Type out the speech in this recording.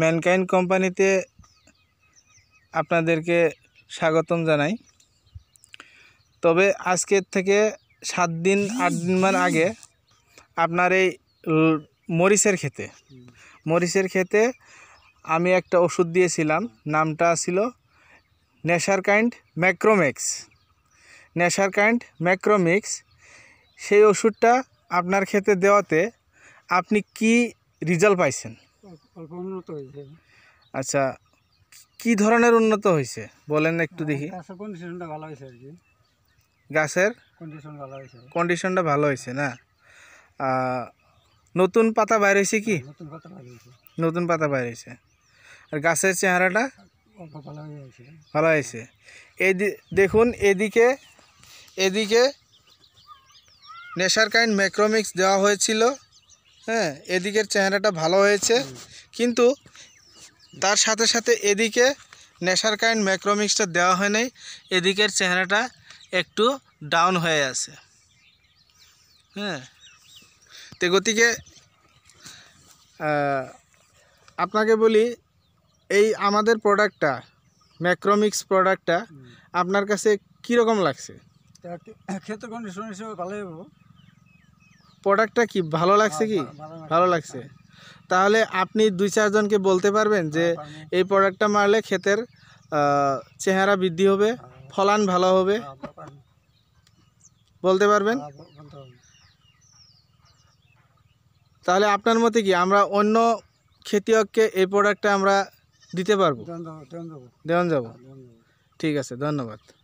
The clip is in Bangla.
ম্যানকাইন কোম্পানিতে আপনাদেরকে স্বাগতম জানাই তবে আজকের থেকে সাত দিন আট দিন মান আগে আপনার এই মরিচের খেতে মরিচের খেতে আমি একটা ওষুধ দিয়েছিলাম নামটা ছিল নেশার কাইন্ড ম্যাক্রোমিক্স নেশার কাইন্ড ম্যাক্রোমিক্স সেই ওষুধটা আপনার খেতে দেওয়াতে আপনি কি রেজাল্ট পাইছেন অল্প উন্নত হয়েছে আচ্ছা কি ধরনের উন্নত হয়েছে বলেন একটু দেখি হ্যাঁ, গাছের কন্ডিশনটা ভালো হয়েছে আর কি গাছের কন্ডিশন ভালো হয়েছে কন্ডিশনটা ভালো হয়েছে না নতুন পাতা বাইর হয়েছে কি হ্যাঁ, নতুন পাতা বাইর হয়েছে নতুন পাতা হয়েছে আর গাছের চেহারাটা ভালো হয়েছে এই দেখুন এদিকে এদিকে নেশার কাইন্ড ম্যাক্রোমিক্স দেওয়া হয়েছিল হ্যাঁ এদিকের চেহারাটা ভালো হয়েছে কিন্তু তার সাথে সাথে এদিকে নেশার কাইন্ড ম্যাক্রোমিক্সটা দেওয়া হয় নাই এদিকের চেহারাটা একটু ডাউন হয়ে আছে হ্যাঁ তো গতিকে আপনাকে বলি এই আমাদের প্রোডাক্টটা ম্যাক্রোমিক্স প্রোডাক্টটা আপনার কাছে কীরকম লাগছে ক্ষেত্র কন্ডিশন হিসেবে ভালো প্রোডাক্টটা কি ভালো লাগছে কি ভালো লাগছে তাহলে আপনি দুই চারজনকে বলতে পারবেন যে হ্যাঁ, এই প্রোডাক্টটা মারলে ক্ষেতের চেহারা বৃদ্ধি হবে হ্যাঁ, হ্যাঁ। ফলান ভালো হবে বলতে পারবেন তাহলে আপনার মতে কি আমরা অন্য খেতিয়ককে এই প্রোডাক্টটা আমরা দিতে পারবো দেওয়ান যাব ঠিক আছে ধন্যবাদ